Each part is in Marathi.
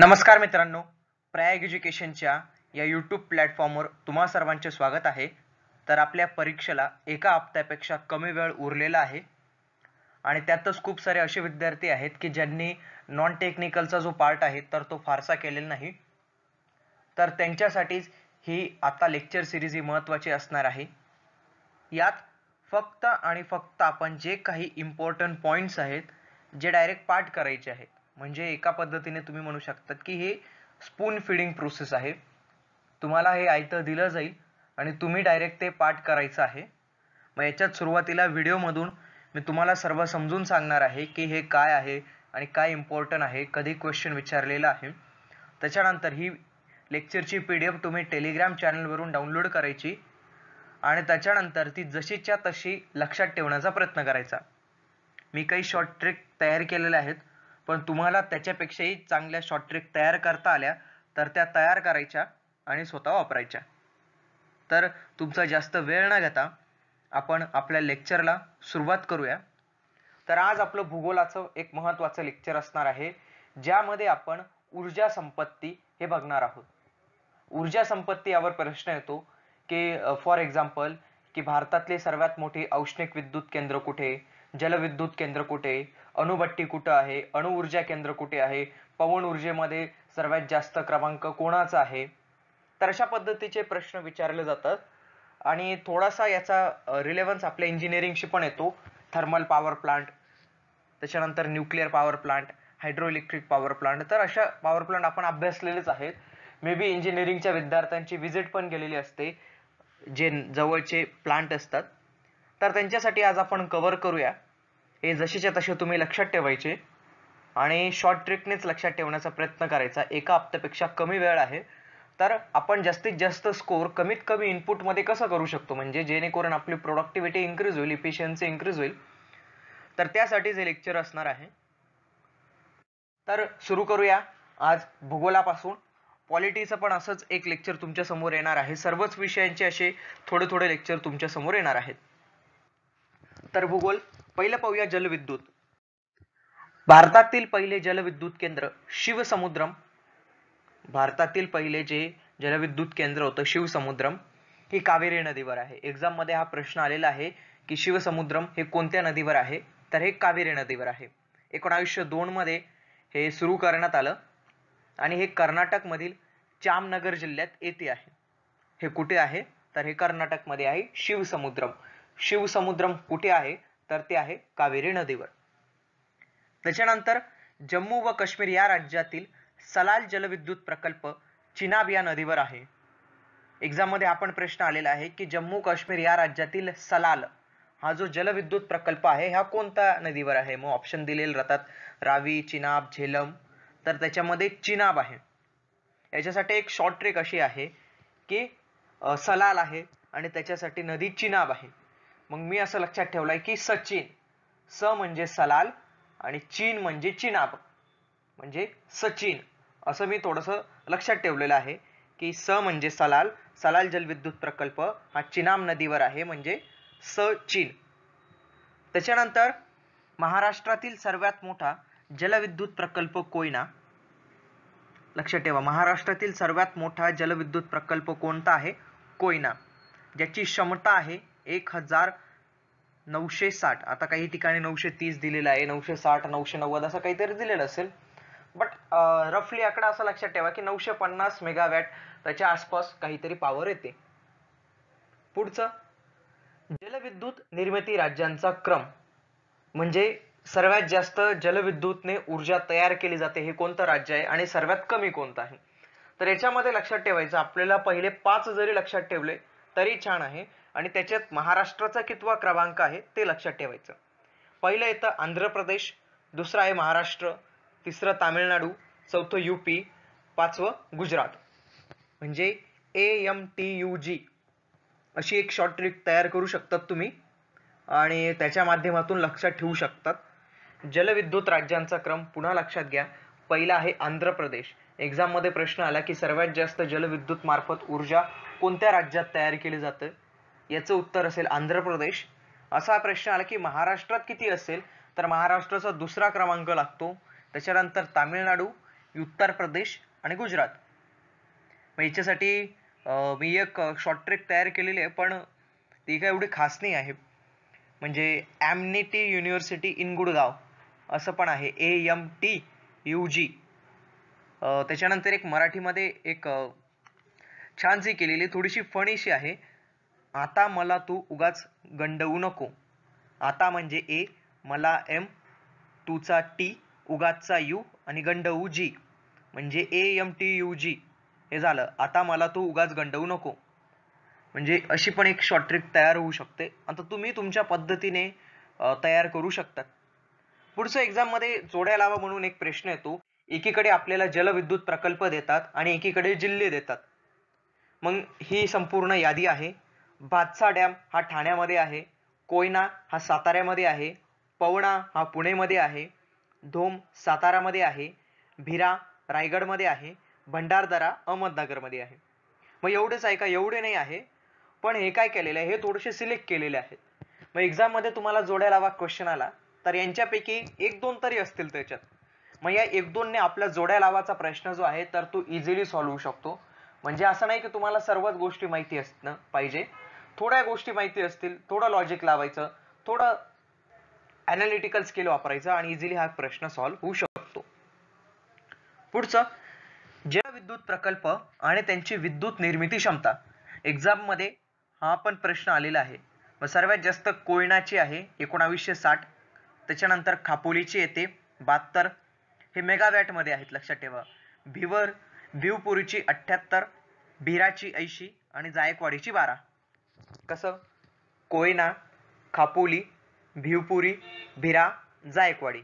नमस्कार मित्रांनो प्रयाग एज्युकेशनच्या या यूट्यूब प्लॅटफॉर्मवर तुम्हा सर्वांचे स्वागत आहे तर आपल्या परीक्षेला एका हप्त्यापेक्षा कमी वेळ उरलेला आहे आणि त्यातच खूप सारे असे विद्यार्थी आहेत की ज्यांनी नॉन टेक्निकलचा जो पार्ट आहे तर तो फारसा केलेला नाही तर त्यांच्यासाठीच ही आता लेक्चर सिरीज ही महत्त्वाची असणार आहे यात फक्त आणि फक्त आपण जे काही इम्पॉर्टंट पॉईंट्स आहेत जे डायरेक्ट पाठ करायचे आहेत म्हणजे एका पद्धतीने तुम्ही म्हणू शकतात की हे स्पून फिडिंग प्रोसेस आहे तुम्हाला हे आयतं दिलं जाईल आणि तुम्ही डायरेक्ट ते पाठ करायचं आहे मग याच्यात सुरुवातीला व्हिडिओमधून मी तुम्हाला सर्व समजून सांगणार आहे की हे काय आहे आणि काय इम्पॉर्टंट आहे कधी क्वेश्चन विचारलेला आहे त्याच्यानंतर ही लेक्चरची पी डी एफ तुम्ही टेलिग्राम चॅनलवरून डाउनलोड करायची आणि त्याच्यानंतर ती जशीच्या तशी लक्षात ठेवण्याचा प्रयत्न करायचा मी काही शॉर्ट ट्रिक तयार केलेल्या आहेत पण तुम्हाला त्याच्यापेक्षाही चांगल्या शॉर्ट ट्रिक तयार करता आल्या तर त्या तयार करायच्या आणि स्वतः वापरायच्या तर तुमचा जास्त वेळ न घेता आपण आपल्या लेक्चरला सुरुवात करूया तर आज आपलं भूगोलाचं एक महत्त्वाचं लेक्चर असणार आहे ज्यामध्ये आपण ऊर्जा संपत्ती हे बघणार आहोत ऊर्जा संपत्ती यावर प्रश्न येतो की फॉर एक्झाम्पल की भारतातले सर्वात मोठे औष्णिक विद्युत केंद्र कुठे जलविद्युत केंद्र कुठे अणुभट्टी कुठं आहे अणुऊर्जा केंद्र कुठे आहे पवन ऊर्जेमध्ये सर्वात जास्त क्रमांक कोणाचा आहे तर अशा पद्धतीचे प्रश्न विचारले जातात आणि थोडासा याचा रिलेव्हन्स आपल्या इंजिनिअरिंगशी पण येतो थर्मल पॉवर प्लांट त्याच्यानंतर nuclear power plant hydro electric power plant तर अशा पॉवर प्लांट आपण अभ्यासलेलेच आहेत मे बी इंजिनिअरिंगच्या विद्यार्थ्यांची व्हिजिट पण गेलेली असते जे जवळचे प्लांट असतात तर त्यांच्यासाठी आज आपण कव्हर करूया हे जसेच्या तसे तुम्ही लक्षात ठेवायचे आणि शॉर्ट ट्रिकनेच लक्षात ठेवण्याचा प्रयत्न करायचा एका हप्त्यापेक्षा कमी वेळ आहे तर आपण जास्तीत जास्त स्कोर कमीत कमी इनपुटमध्ये कसं करू शकतो म्हणजे जेणेकरून आपली प्रोडक्टिव्हिटी इन्क्रीज होईल इफिशियन्सी इन्क्रीज होईल तर त्यासाठीच हे लेक्चर असणार आहे तर सुरू करूया आज भूगोलापासून पॉलिटीचं पण असंच एक लेक्चर तुमच्या समोर येणार आहे सर्वच विषयांचे असे थोडे थोडे लेक्चर तुमच्या समोर येणार आहेत तर भूगोल पहिलं पाहूया जलविद्युत भारतातील पहिले जलविद्युत केंद्र शिवसमुद्रम भारतातील पहिले जे जलविद्युत केंद्र होतं शिवसमुद्रम ही कावेरी नदीवर आहे एक्झाम मध्ये हा प्रश्न आलेला आहे की शिवसमुद्रम हे कोणत्या नदीवर आहे तर हे कावेरी नदीवर आहे एकोणावीसशे दोन मध्ये हे सुरू करण्यात आलं आणि हे कर्नाटकमधील जामनगर जिल्ह्यात येथे आहे हे कुठे आहे तर हे कर्नाटकमध्ये आहे शिवसमुद्रम शिवसमुद्रम कुठे आहे तर ते आहे कावेरी नदीवर त्याच्यानंतर जम्मू व काश्मीर या राज्यातील सलाल जलविद्युत प्रकल्प चिनाब या नदीवर आहे एक्झाममध्ये आपण प्रश्न आलेला आहे की जम्मू काश्मीर या राज्यातील सलाल हा जो जलविद्युत प्रकल्प आहे हा कोणत्या नदीवर आहे मग ऑप्शन दिलेले राहतात रावी चिनाब झेलम तर त्याच्यामध्ये चिनाब आहे याच्यासाठी एक शॉर्ट ट्रिक अशी आहे की सलाल आहे आणि त्याच्यासाठी नदी चिनाब आहे मग मी असं लक्षात ठेवलंय की सचिन स म्हणजे सलाल आणि चीन म्हणजे चिनाब म्हणजे सचिन असं मी थोडंसं लक्षात ठेवलेलं आहे की स म्हणजे सलाल सलाल जलविद्युत प्रकल्प हा चिनाब नदीवर आहे म्हणजे स चीन त्याच्यानंतर महाराष्ट्रातील सर्वात मोठा जलविद्युत प्रकल्प कोयना लक्षात ठेवा महाराष्ट्रातील सर्वात मोठा जलविद्युत प्रकल्प कोणता आहे कोयना ज्याची क्षमता आहे एक हजार नऊशे साठ आता काही ठिकाणी नऊशे तीस दिलेला आहे नऊशे साठ नऊशे नव्वद असं काहीतरी दिलेलं असेल बट रफली आकडा असा लक्षात ठेवा की नऊशे पन्नास मेगावॅट त्याच्या आसपास काहीतरी पॉवर येते पुढचं जलविद्युत निर्मिती राज्यांचा क्रम म्हणजे सर्वात जास्त जलविद्युतने ऊर्जा तयार केली जाते हे कोणतं राज्य आहे आणि सर्वात कमी कोणतं आहे तर याच्यामध्ये लक्षात ठेवायचं आपल्याला पहिले पाच जरी लक्षात ठेवले तरी छान आहे आणि त्याच्यात महाराष्ट्राचा कितवा क्रमांक आहे ते लक्षात ठेवायचं पहिलं येतं आंध्र प्रदेश दुसरं आहे महाराष्ट्र तिसरं तामिळनाडू चौथं पी पाचवं गुजरात म्हणजे A M T U G अशी एक शॉर्ट ट्रिक तयार करू शकतात तुम्ही आणि त्याच्या माध्यमातून लक्षात ठेवू शकतात जलविद्युत राज्यांचा क्रम पुन्हा लक्षात घ्या पहिला आहे आंध्र प्रदेश एक्झाममध्ये प्रश्न आला की सर्वात जास्त जलविद्युत मार्फत ऊर्जा कोणत्या राज्यात तयार केली जाते याचं उत्तर असेल आंध्र प्रदेश असा प्रश्न आला की महाराष्ट्रात किती असेल तर महाराष्ट्राचा दुसरा क्रमांक लागतो त्याच्यानंतर तामिळनाडू उत्तर प्रदेश आणि गुजरात मग याच्यासाठी मी एक शॉर्ट ट्रिक तयार केलेली आहे पण ती काय एवढी खास नाही आहे म्हणजे ॲमनिटी युनिव्हर्सिटी इन गुडगाव असं पण आहे A M T U G त्याच्यानंतर एक मराठीमध्ये एक छानशी केलेली थोडीशी फणीशी आहे आता मला तू उगाच गंडवू नको आता म्हणजे ए मला एम चा टी उगाचचा यू आणि गंडवू जी म्हणजे A M T U G हे झालं आता मला तू उगाच गंडवू नको म्हणजे अशी पण एक शॉर्ट ट्रिक तयार होऊ शकते आता तुम्ही तुमच्या पद्धतीने तयार करू शकतात पुढचं मध्ये जोड्या लावा म्हणून एक प्रश्न येतो एकीकडे आपल्याला जलविद्युत प्रकल्प देतात आणि एकीकडे जिल्हे देतात मग ही संपूर्ण यादी आहे भातसा डॅम हा ठाण्यामध्ये आहे कोयना हा साताऱ्यामध्ये आहे पवना हा पुणेमध्ये आहे धोम सातारामध्ये आहे भिरा रायगडमध्ये आहे भंडारदरा अहमदनगरमध्ये आहे मग एवढेच आहे का एवढे नाही आहे पण हे काय केलेलं आहे हे थोडेसे सिलेक्ट केलेले आहेत मग मध्ये तुम्हाला जोड्या लावा क्वेश्चन आला तर यांच्यापैकी एक दोन तरी असतील त्याच्यात मग या एक दोनने आपल्या जोड्या लावाचा प्रश्न जो आहे तर तो इझिली सॉल्व होऊ शकतो म्हणजे असं नाही की तुम्हाला सर्वच गोष्टी माहिती असणं पाहिजे थोड्या गोष्टी माहिती असतील थोडं लॉजिक लावायचं थोडं अनालिटिकल स्किल वापरायचं आणि इझिली हा प्रश्न सॉल्व्ह होऊ शकतो पुढचं जलविद्युत प्रकल्प आणि त्यांची विद्युत निर्मिती क्षमता एक्झाममध्ये हा पण प्रश्न आलेला आहे मग सर्वात जास्त कोयनाची आहे एकोणावीसशे साठ त्याच्यानंतर खापोलीची येते बहात्तर हे मेगावॅटमध्ये आहेत लक्षात ठेवा भिवर भिवपुरीची अठ्ठ्याहत्तर भिराची ऐंशी आणि जायकवाडीची बारा कसं कोयना खापोली भिवपुरी भिरा जायकवाडी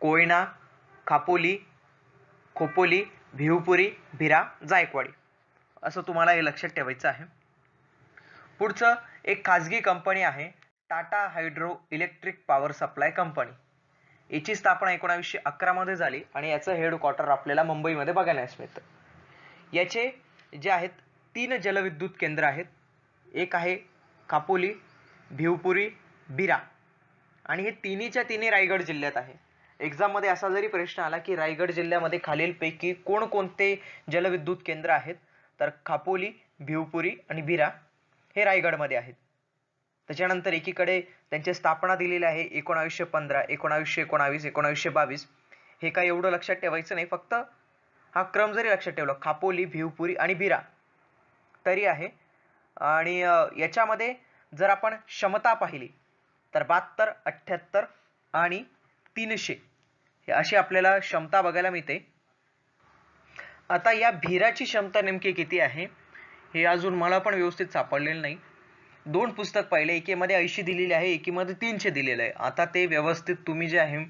कोयना खापोली खोपोली भिवपुरी भिरा जायकवाडी असं तुम्हाला हे लक्षात ठेवायचं आहे पुढचं एक खाजगी कंपनी आहे Tata hydro electric power supply company याची स्थापना अकरा मध्ये झाली आणि याचं हेडक्वार्टर आपल्याला मुंबईमध्ये बघायला मिळतं याचे जे आहेत तीन जलविद्युत केंद्र आहेत एक आहे कापोली भिवपुरी बिरा आणि हे तिन्हीच्या तिन्ही रायगड जिल्ह्यात आहे एक्झाममध्ये असा जरी प्रश्न आला की रायगड जिल्ह्यामध्ये खालीलपैकी कोणकोणते जलविद्युत केंद्र आहेत तर खापोली भिवपुरी आणि बिरा हे रायगडमध्ये आहेत त्याच्यानंतर एकीकडे त्यांची स्थापना दिलेली आहे एकोणावीसशे पंधरा एकोणावीसशे एकोणावीस एकोणावीसशे बावीस हे काय एवढं लक्षात ठेवायचं नाही फक्त हा क्रम जरी लक्षात ठेवला खापोली भिवपुरी आणि बिरा तरी आहे आणि याच्यामध्ये जर आपण क्षमता पाहिली तर बहात्तर अठ्ठ्याहत्तर आणि तीनशे अशी आपल्याला क्षमता बघायला मिळते आता या भिराची क्षमता नेमकी किती आहे हे अजून मला पण व्यवस्थित सापडलेलं नाही दोन पुस्तक पाहिले एकेमध्ये ऐंशी दिलेली आहे एकेमध्ये तीनशे दिलेलं आहे आता ते व्यवस्थित तुम्ही जे आहे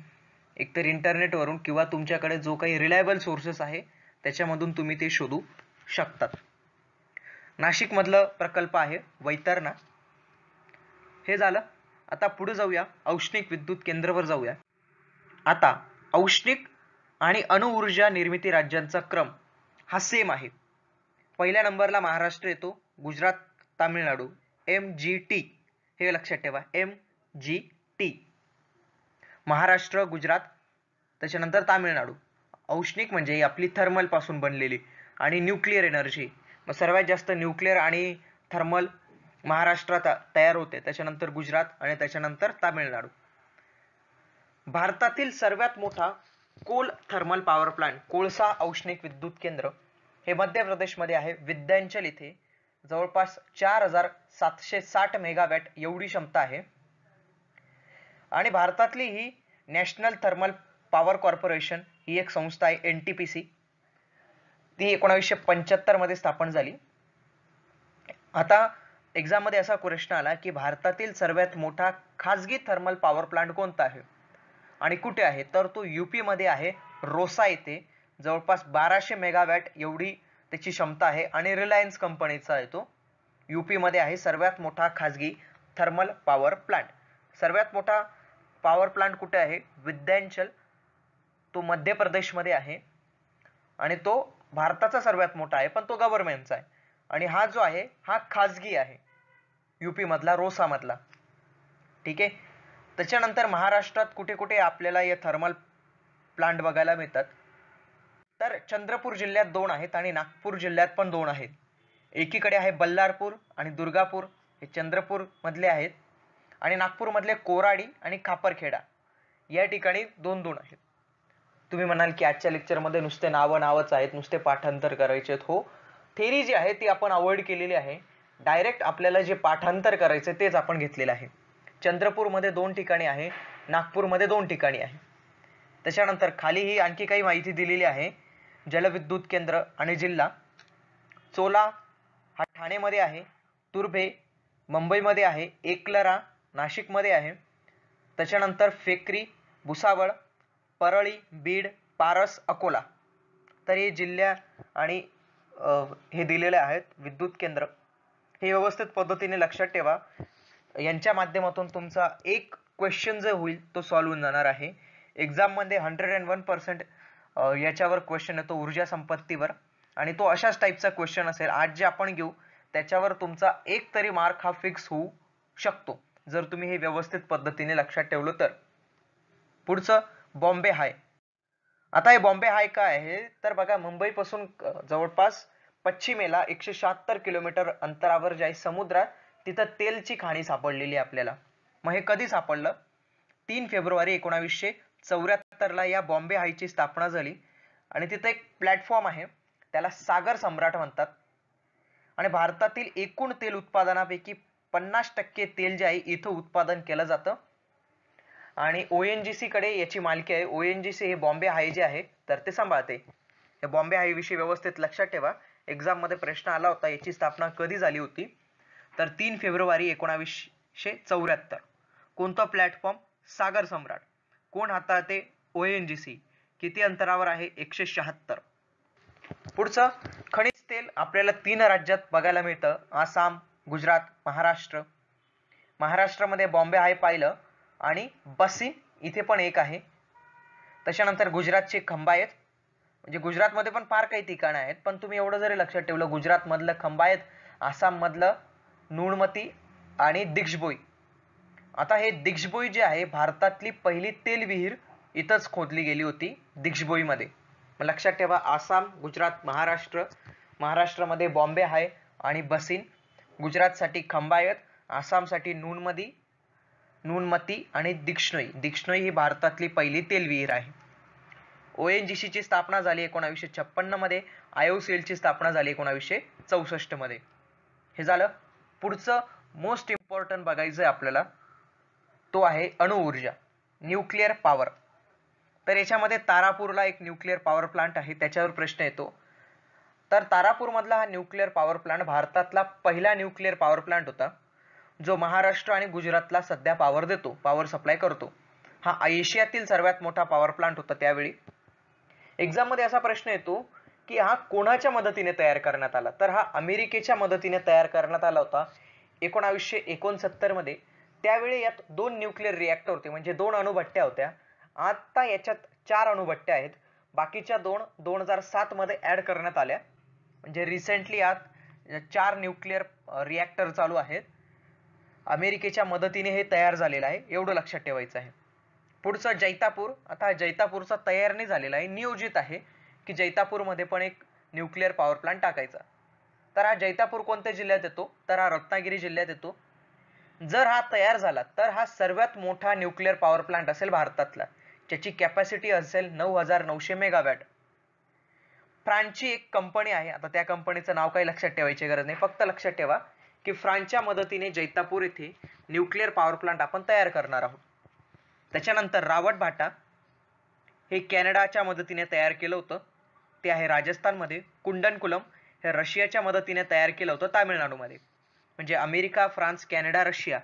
एकतर इंटरनेटवरून किंवा तुमच्याकडे जो काही रिलायबल सोर्सेस आहे त्याच्यामधून तुम्ही ते शोधू शकतात नाशिकमधलं प्रकल्प आहे वैतरणा हे झालं आता पुढे जाऊया औष्णिक विद्युत केंद्रवर जाऊया आता औष्णिक आणि अणुऊर्जा निर्मिती राज्यांचा क्रम हा सेम आहे पहिल्या नंबरला महाराष्ट्र येतो Gujarat Tamil Nadu M G T हे लक्षात ठेवा M G T Maharashtra Gujarat त्याच्यानंतर तामिळनाडू औष्णिक म्हणजे आपली थर्मलपासून बनलेली आणि न्यूक्लिअर एनर्जी सर्वात जास्त न्यूक्लिअर आणि थर्मल महाराष्ट्रात तयार होते त्याच्यानंतर गुजरात आणि त्याच्यानंतर तामिळनाडू भारतातील सर्वात मोठा कोल थर्मल पॉवर प्लांट कोळसा औष्णिक विद्युत केंद्र हे मध्य प्रदेशमध्ये आहे विद्यांचल इथे जवळपास चार हजार सातशे साठ मेगावॅट एवढी क्षमता आहे आणि भारतातली ही नॅशनल थर्मल पॉवर कॉर्पोरेशन ही एक संस्था आहे एन टी पी सी ती एकोणावीसशे पंच्याहत्तरमध्ये स्थापन झाली आता एक्झाममध्ये असा प्रश्न आला की भारतातील सर्वात मोठा खाजगी थर्मल पॉवर प्लांट कोणता आहे आणि कुठे आहे तर तो यूपीमध्ये आहे रोसा येथे जवळपास बाराशे मेगावॅट एवढी त्याची क्षमता आहे आणि रिलायन्स कंपनीचा आहे तो यूपीमध्ये आहे सर्वात मोठा खाजगी थर्मल पॉवर प्लांट सर्वात मोठा पॉवर प्लांट कुठे आहे विद्यांचल तो मध्य प्रदेशमध्ये आहे आणि तो भारताचा सर्वात मोठा आहे पण तो गव्हर्नमेंटचा आहे आणि हा जो आहे हा खाजगी आहे रोसा रोसामधला ठीक आहे त्याच्यानंतर महाराष्ट्रात कुठे कुठे आपल्याला हे थर्मल प्लांट बघायला मिळतात तर चंद्रपूर जिल्ह्यात दोन आहेत आणि नागपूर जिल्ह्यात पण दोन आहेत एकीकडे आहे बल्लारपूर आणि दुर्गापूर हे चंद्रपूरमधले आहेत आणि नागपूरमधले कोराडी आणि खापरखेडा या ठिकाणी दोन दोन आहेत तुम्ही म्हणाल की आजच्या लेक्चरमध्ये नुसते नावं नावच आहेत नुसते पाठांतर करायचे आहेत हो थेरी जी आहे ती आपण अवॉइड केलेली आहे डायरेक्ट आपल्याला जे पाठांतर करायचं तेच आपण घेतलेलं आहे चंद्रपूरमध्ये दोन ठिकाणी आहे नागपूरमध्ये दोन ठिकाणी आहे त्याच्यानंतर खाली ही आणखी काही माहिती दिलेली आहे जलविद्युत केंद्र आणि जिल्हा चोला हा ठाणेमध्ये आहे तुर्भे मुंबईमध्ये आहे एकलरा नाशिकमध्ये आहे त्याच्यानंतर फेकरी भुसावळ परळी बीड पारस अकोला तर हे जिल्ह्या आणि हे दिलेले आहेत विद्युत केंद्र हे व्यवस्थित पद्धतीने लक्षात ठेवा यांच्या माध्यमातून तुमचा एक क्वेश्चन जो होईल तो सॉल्व होऊन जाणार आहे एक्झाममध्ये हंड्रेड अँड वन पर्सेंट याच्यावर क्वेश्चन येतो ऊर्जा संपत्तीवर आणि तो अशाच टाईपचा क्वेश्चन असेल आज जे आपण घेऊ त्याच्यावर तुमचा एक तरी मार्क हा फिक्स होऊ शकतो जर तुम्ही हे व्यवस्थित पद्धतीने लक्षात ठेवलं तर पुढचं बॉम्बे हाय आता हे बॉम्बे हाय काय आहे तर बघा मुंबईपासून जवळपास पश्चिमेला एकशे शहात्तर किलोमीटर अंतरावर जे आहे समुद्रात तिथं तेलची खाणी सापडलेली आपल्याला मग हे कधी सापडलं तीन फेब्रुवारी एकोणावीसशे चौऱ्याहत्तरला या बॉम्बे हायची स्थापना झाली आणि तिथं एक प्लॅटफॉर्म आहे त्याला सागर सम्राट म्हणतात आणि भारतातील एकूण तेल उत्पादनापैकी पन्नास टक्के तेल जे आहे इथं उत्पादन केलं जातं आणि ओ एन जी सीकडे याची मालकी आहे ओ एन जी सी हे बॉम्बे हाय जे आहे तर ते सांभाळते हे बॉम्बे हायविषयी व्यवस्थित लक्षात ठेवा मध्ये प्रश्न आला होता याची स्थापना कधी झाली होती तर तीन फेब्रुवारी एकोणावीसशे चौऱ्याहत्तर कोणता प्लॅटफॉर्म सागर सम्राट कोण हाताळते ओ एन जी सी किती अंतरावर आहे एकशे शहात्तर पुढचं खनिज तेल आपल्याला तीन राज्यात बघायला मिळतं आसाम गुजरात महाराष्ट्र महाराष्ट्रामध्ये बॉम्बे हाय पाहिलं आणि बसी इथे पण एक आहे त्याच्यानंतर गुजरातचे खंबायत म्हणजे गुजरातमध्ये पण फार काही ठिकाणं आहेत पण तुम्ही एवढं जरी लक्षात ठेवलं गुजरातमधलं खंबायत आसाममधलं नूणमती आणि दिग्जबोई आता हे दिग्जबोई जे आहे भारतातली पहिली तेल विहीर इथंच खोदली गेली होती दिग्जबोईमध्ये लक्षात ठेवा आसाम गुजरात महाराष्ट्र महाराष्ट्रामध्ये बॉम्बे आहे आणि बसीन गुजरातसाठी खंबायत आसामसाठी नूनमदी नुनमती आणि दिक्ष्णोई दिक्ष्णोई ही भारतातली पहिली तेलविहीर आहे ओ एन जी सीची स्थापना झाली एकोणावीसशे छप्पन्नमध्ये आय ओ सी एलची स्थापना झाली एकोणावीसशे चौसष्टमध्ये हे झालं पुढचं मोस्ट इम्पॉर्टंट बघायचं आहे आपल्याला तो आहे अणुऊर्जा न्यूक्लिअर पॉवर तर याच्यामध्ये तारापूरला एक न्यूक्लिअर पॉवर प्लांट आहे त्याच्यावर प्रश्न येतो तर तारापूरमधला हा न्यूक्लिअर पॉवर प्लांट भारतातला पहिला न्यूक्लिअर पॉवर प्लांट होता जो महाराष्ट्र आणि गुजरातला सध्या पॉवर देतो पॉवर सप्लाय करतो हा एशियातील सर्वात मोठा पॉवर प्लांट होता त्यावेळी एक्झाममध्ये असा प्रश्न येतो की हा कोणाच्या मदतीने तयार करण्यात आला तर हा अमेरिकेच्या मदतीने तयार करण्यात आला होता एकोणावीसशे एकोणसत्तरमध्ये त्यावेळी यात दोन न्यूक्लिअर रिॲक्टर होते म्हणजे दोन अणुभट्ट्या होत्या आत्ता याच्यात चार अणुभट्ट्या आहेत बाकीच्या दोन दोन हजार सातमध्ये ॲड करण्यात आल्या म्हणजे रिसेंटली आत चार न्यूक्लिअर रिॲक्टर चालू आहेत अमेरिकेच्या मदतीने हे तयार झालेलं आहे एवढं लक्षात ठेवायचं आहे पुढचं जैतापूर आता जैतापूरचा तयार नाही झालेला आहे नियोजित आहे की जैतापूरमध्ये पण एक न्यूक्लिअर पॉवर प्लांट टाकायचा तर हा जैतापूर कोणत्या जिल्ह्यात येतो तर हा रत्नागिरी जिल्ह्यात येतो जर हा तयार झाला तर हा सर्वात मोठा न्यूक्लिअर पॉवर प्लांट असेल भारतातला ज्याची कॅपॅसिटी असेल नऊ हजार नऊशे मेगावॅट फ्रान्सची एक कंपनी आहे आता त्या कंपनीचं नाव काही लक्षात ठेवायची गरज नाही फक्त लक्षात ठेवा की फ्रान्सच्या मदतीने जैतापूर येथे न्यूक्लिअर पॉवर प्लांट आपण तयार करणार आहोत त्याच्यानंतर रावट भाटा हे कॅनडाच्या मदतीने तयार केलं होतं ते आहे राजस्थानमध्ये कुंडनकुलम हे रशियाच्या मदतीने तयार केलं होतं तामिळनाडूमध्ये म्हणजे अमेरिका फ्रान्स कॅनडा रशिया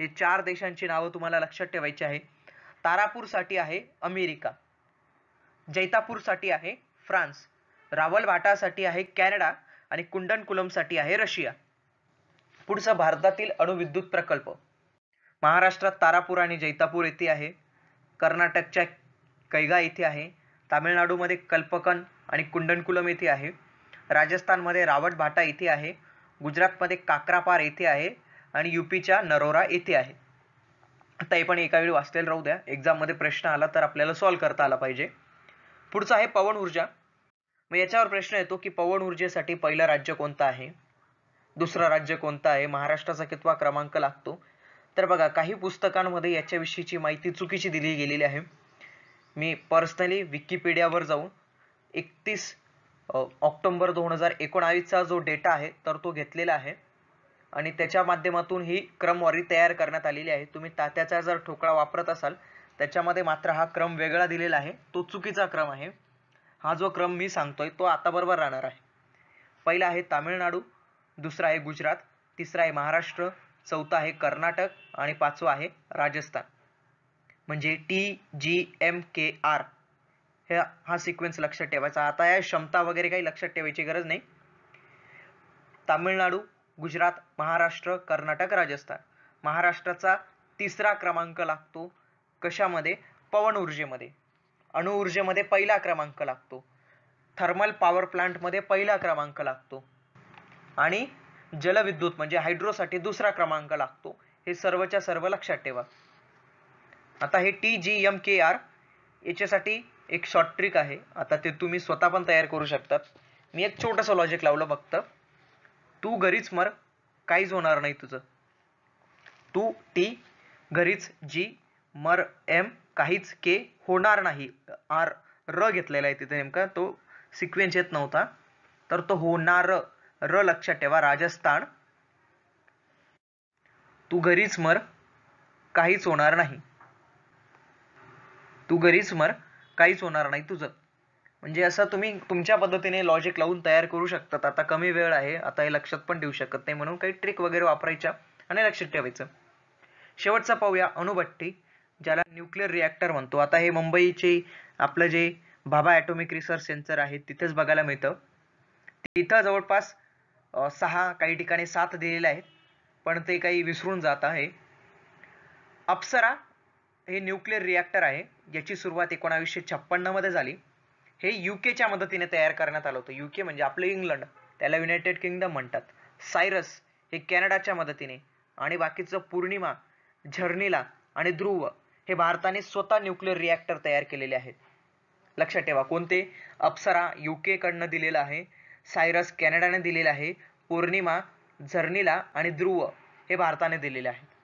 हे चार देशांची नावं तुम्हाला लक्षात ठेवायची आहे तारापूरसाठी आहे अमेरिका जैतापूरसाठी आहे फ्रान्स रावलभाटासाठी आहे कॅनडा आणि कुंडनकुलमसाठी आहे रशिया पुढचा भारतातील अणुविद्युत प्रकल्प महाराष्ट्रात तारापूर आणि जैतापूर येथे आहे कर्नाटकच्या कैगा येथे आहे तामिळनाडूमध्ये कल्पकन आणि कुंडनकुलम येथे आहे राजस्थानमध्ये भाटा येथे आहे गुजरातमध्ये काकरापार येथे आहे आणि युपीच्या नरोरा येथे आहे आता हे पण एका वेळी वाचलेलं राहू द्या एक्झाममध्ये प्रश्न आला तर आपल्याला सॉल्व्ह करता आला पाहिजे पुढचं आहे पवन ऊर्जा मग याच्यावर प्रश्न येतो की पवन ऊर्जेसाठी पहिलं राज्य कोणतं आहे दुसरं राज्य कोणतं आहे महाराष्ट्राचा कितवा क्रमांक लागतो तर बघा काही पुस्तकांमध्ये याच्याविषयीची माहिती चुकीची दिली गेलेली आहे मी पर्सनली विकिपीडियावर जाऊन एकतीस ऑक्टोंबर दोन हजार एकोणावीसचा जो डेटा आहे तर तो घेतलेला आहे आणि त्याच्या माध्यमातून ही क्रमवारी तयार करण्यात आलेली आहे तुम्ही तात्याचा जर ठोकळा वापरत असाल त्याच्यामध्ये मात्र हा क्रम वेगळा दिलेला आहे तो चुकीचा क्रम आहे हा जो क्रम मी सांगतोय तो आता बरोबर राहणार आहे पहिला आहे तामिळनाडू दुसरा आहे गुजरात तिसरा आहे महाराष्ट्र चौथा आहे कर्नाटक आणि पाचवा आहे राजस्थान म्हणजे T G M K R ह्या हा सिक्वेन्स लक्षात ठेवायचा आता या क्षमता वगैरे काही लक्षात ठेवायची गरज नाही तामिळनाडू गुजरात महाराष्ट्र कर्नाटक राजस्थान महाराष्ट्राचा तिसरा क्रमांक लागतो कशामध्ये पवन ऊर्जेमध्ये अणुऊर्जेमध्ये पहिला क्रमांक लागतो थर्मल पॉवर प्लांटमध्ये पहिला क्रमांक लागतो आणि जलविद्युत म्हणजे हायड्रोसाठी दुसरा क्रमांक लागतो हे सर्वच्या सर्व लक्षात ठेवा आता हे T G M K R याच्यासाठी एक शॉर्ट ट्रिक आहे आता ते तुम्ही स्वतः पण तयार करू शकतात मी एक छोटंसं लॉजिक लावलं फक्त तू घरीच मर काहीच होणार नाही तुझं तू टी घरीच जी मर एम काहीच के होणार नाही आर र घेतलेला आहे तिथे नेमका तो सिक्वेन्स येत नव्हता तर तो होणार र लक्षात ठेवा राजस्थान तू घरीच मर काहीच होणार नाही तू घरीच मर काहीच होणार नाही तुझं म्हणजे असं तुम्ही तुमच्या पद्धतीने लॉजिक लावून तयार करू शकतात आता कमी वेळ आहे आता हे लक्षात पण देऊ शकत नाही म्हणून काही ट्रिक वगैरे वापरायच्या आणि लक्षात ठेवायचं शेवटचा पाहूया अणुभट्टी ज्याला न्यूक्लिअर रिॲक्टर म्हणतो आता हे मुंबईचे आपलं जे बाबा ॲटोमिक रिसर्च सेंटर आहे तिथेच बघायला मिळतं तिथं जवळपास सहा काही ठिकाणी सात दिलेले आहेत पण ते काही विसरून जात आहे अप्सरा हे न्यूक्लिअर रिॲक्टर आहे याची सुरुवात एकोणावीसशे छप्पन्नमध्ये झाली हे यू मदतीने तयार करण्यात आलं होतं यू म्हणजे आपलं इंग्लंड त्याला युनायटेड किंगडम म्हणतात सायरस हे कॅनडाच्या मदतीने आणि बाकीचं पूर्णिमा झर्निला आणि ध्रुव हे भारताने स्वतः न्यूक्लिअर रिॲक्टर तयार केलेले आहेत लक्षात ठेवा कोणते अप्सरा यू केकडनं दिलेलं आहे सायरस कॅनडाने दिलेला आहे पौर्णिमा झर्निला आणि ध्रुव हे भारताने दिलेले आहे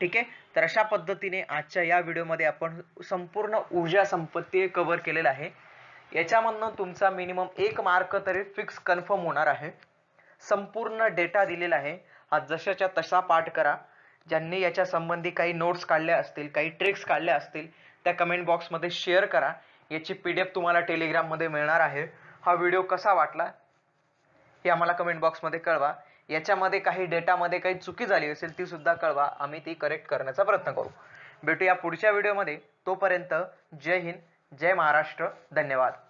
ठीक आहे तर अशा पद्धतीने आजच्या या व्हिडिओमध्ये आपण संपूर्ण ऊर्जा संपत्ती कव्हर केलेलं आहे याच्यामधनं तुमचा मिनिमम एक मार्क तरी फिक्स कन्फर्म होणार आहे संपूर्ण डेटा दिलेला आहे हा जशाच्या तसा पाठ करा ज्यांनी याच्या संबंधी काही नोट्स काढल्या असतील काही ट्रिक्स काढल्या असतील त्या कमेंट बॉक्समध्ये शेअर करा याची पी डी एफ तुम्हाला टेलिग्राममध्ये मिळणार आहे हा व्हिडिओ कसा वाटला हे आम्हाला कमेंट बॉक्समध्ये कळवा याच्यामध्ये काही डेटामध्ये काही चुकी झाली असेल ती सुद्धा कळवा आम्ही ती करेक्ट करण्याचा प्रयत्न करू भेटू या पुढच्या व्हिडिओमध्ये तोपर्यंत जय हिंद जय महाराष्ट्र धन्यवाद